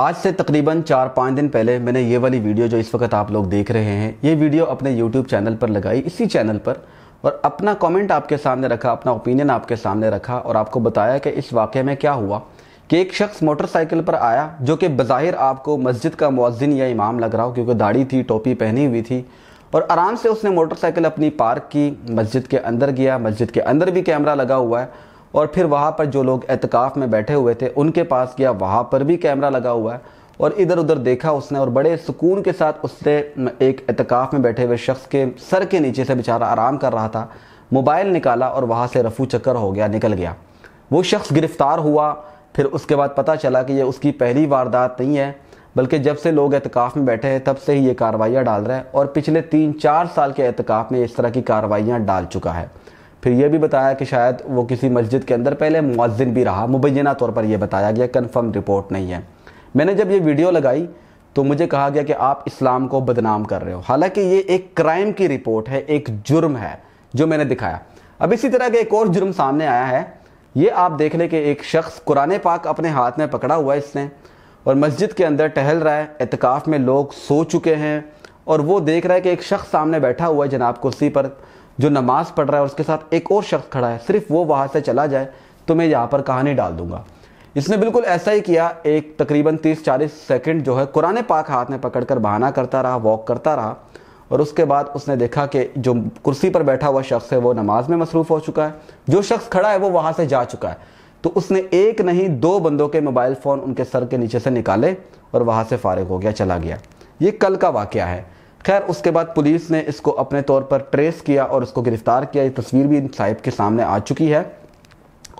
आज से तकरीबन चार पाँच दिन पहले मैंने ये वाली वीडियो जो इस वक्त आप लोग देख रहे हैं ये वीडियो अपने YouTube चैनल पर लगाई इसी चैनल पर और अपना कमेंट आपके सामने रखा अपना ओपिनियन आपके सामने रखा और आपको बताया कि इस वाक़े में क्या हुआ कि एक शख्स मोटरसाइकिल पर आया जो कि बाहिर आपको मस्जिद का मुआजिन या इमाम लग रहा हो क्योंकि दाढ़ी थी टोपी पहनी हुई थी और आराम से उसने मोटरसाइकिल अपनी पार्क की मस्जिद के अंदर गया मस्जिद के अंदर भी कैमरा लगा हुआ है और फिर वहाँ पर जो लोग एहतकाफ़ में बैठे हुए थे उनके पास गया वहाँ पर भी कैमरा लगा हुआ है और इधर उधर देखा उसने और बड़े सुकून के साथ उसने एक एहतकाफ़ में बैठे हुए शख्स के सर के नीचे से बेचारा आराम कर रहा था मोबाइल निकाला और वहाँ से रफू चक्कर हो गया निकल गया वो शख्स गिरफ़्तार हुआ फिर उसके बाद पता चला कि ये उसकी पहली वारदात नहीं है बल्कि जब से लोग एहतकाफ़ में बैठे हैं तब से ही ये कार्रवाइयाँ डाल रहे हैं और पिछले तीन चार साल के एहतकाफ़ में इस तरह की कार्रवाइयाँ डाल चुका है फिर यह भी बताया कि शायद वो किसी मस्जिद के अंदर पहले मुआजिन भी रहा मुबैना तौर पर यह बताया गया कन्फर्म रिपोर्ट नहीं है मैंने जब ये वीडियो लगाई तो मुझे कहा गया कि आप इस्लाम को बदनाम कर रहे हो हालांकि ये एक क्राइम की रिपोर्ट है एक जुर्म है जो मैंने दिखाया अब इसी तरह का एक और जुर्म सामने आया है ये आप देख लें कि एक शख्स कुरान पाक अपने हाथ में पकड़ा हुआ है इसने और मस्जिद के अंदर टहल रहा है एहतिकाफ में लोग सो चुके हैं और वो देख रहा है कि एक शख्स सामने बैठा हुआ है जनाब कुर्सी पर जो नमाज पढ़ रहा है और उसके साथ एक और शख्स खड़ा है सिर्फ वो वहाँ से चला जाए तो मैं यहाँ पर कहानी डाल दूंगा इसने बिल्कुल ऐसा ही किया एक तकरीबन 30-40 सेकंड जो है कुरान पाक हाथ में पकड़कर बहाना करता रहा वॉक करता रहा और उसके बाद उसने देखा कि जो कुर्सी पर बैठा हुआ शख्स है वो नमाज में मसरूफ़ हो चुका है जो शख्स खड़ा है वो वहाँ से जा चुका है तो उसने एक नहीं दो बंदों के मोबाइल फ़ोन उनके सर के नीचे से निकाले और वहाँ से फारिग हो गया चला गया ये कल का वाक़ है खैर उसके बाद पुलिस ने इसको अपने तौर पर ट्रेस किया और उसको गिरफ्तार किया ये तस्वीर भी इन साहिब के सामने आ चुकी है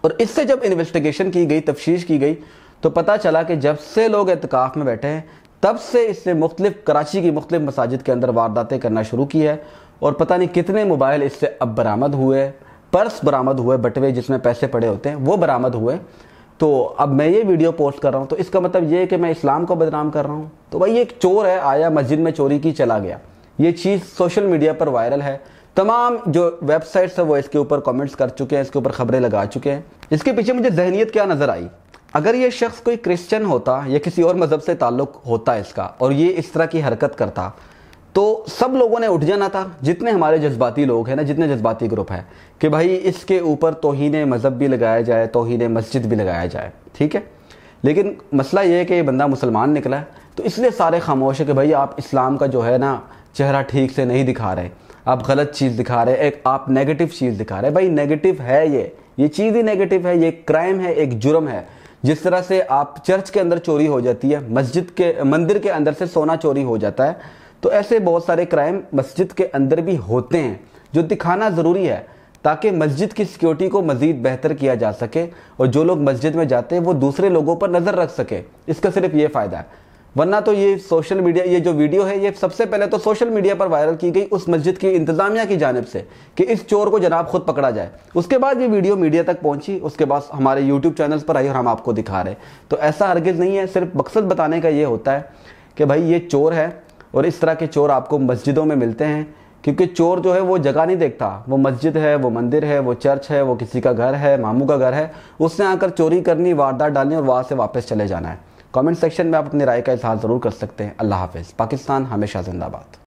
और इससे जब इन्वेस्टिगेशन की गई तफ्श की गई तो पता चला कि जब से लोग एहतिकाफ़ में बैठे हैं तब से इसने मुख्तलिफ कराची की मुख्तलिफ मसाजिद के अंदर वारदातें करना शुरू की है और पता नहीं कितने मोबाइल इससे अब बरामद हुए पर्स बरामद हुए बटवे जिसमें पैसे पड़े होते हैं वो बरामद हुए तो अब मैं ये वीडियो पोस्ट कर रहा हूँ तो इसका मतलब ये है कि मैं इस्लाम को बदनाम कर रहा हूँ तो भाई एक चोर है आया मस्जिद में चोरी की चला गया ये चीज़ सोशल मीडिया पर वायरल है तमाम जो वेबसाइट्स है वो इसके ऊपर कमेंट्स कर चुके हैं इसके ऊपर खबरें लगा चुके हैं इसके पीछे मुझे जहनीत क्या नज़र आई अगर ये शख्स कोई क्रिश्चियन होता या किसी और मज़हब से ताल्लुक़ होता इसका और ये इस तरह की हरकत करता तो सब लोगों ने उठ जाना था जितने हमारे जज्बाती लोग हैं ना जितने जज्बाती ग्रुप हैं कि भाई इसके ऊपर तोहन मज़हब भी लगाया जाए तोहन मस्जिद भी लगाया जाए ठीक है लेकिन मसला ये है कि ये बंदा मुसलमान निकला है तो इसलिए सारे खामोश है कि भाई आप इस्लाम का जो है ना चेहरा ठीक से नहीं दिखा रहे आप गलत चीज़ दिखा रहे एक आप नेगेटिव चीज़ दिखा रहे भाई नेगेटिव है ये ये चीज़ ही नेगेटिव है ये क्राइम है एक जुर्म है जिस तरह से आप चर्च के अंदर चोरी हो जाती है मस्जिद के मंदिर के अंदर से सोना चोरी हो जाता है तो ऐसे बहुत सारे क्राइम मस्जिद के अंदर भी होते हैं जो दिखाना ज़रूरी है ताकि मस्जिद की सिक्योरिटी को मज़ीद बेहतर किया जा सके और जो लोग मस्जिद में जाते हैं वो दूसरे लोगों पर नज़र रख सके इसका सिर्फ ये फ़ायदा है वरना तो ये सोशल मीडिया ये जो वीडियो है ये सबसे पहले तो सोशल मीडिया पर वायरल की गई उस मस्जिद की इंतज़ामिया की जानब से कि इस चोर को जनाब खुद पकड़ा जाए उसके बाद ये वीडियो मीडिया तक पहुंची उसके बाद हमारे यूट्यूब चैनल्स पर आई और हम आपको दिखा रहे तो ऐसा हरगिज़ नहीं है सिर्फ मकसद बताने का ये होता है कि भाई ये चोर है और इस तरह के चोर आपको मस्जिदों में मिलते हैं क्योंकि चोर जो है वो जगह नहीं देखता वो मस्जिद है वो मंदिर है वो चर्च है वो किसी का घर है मामू का घर है उसने आकर चोरी करनी वारदात डालनी और वहाँ से वापस चले जाना है कमेंट सेक्शन में आप अपनी राय का इजहार ज़रूर कर सकते हैं अल्लाह हाफिज़ पाकिस्तान हमेशा जिंदाबाद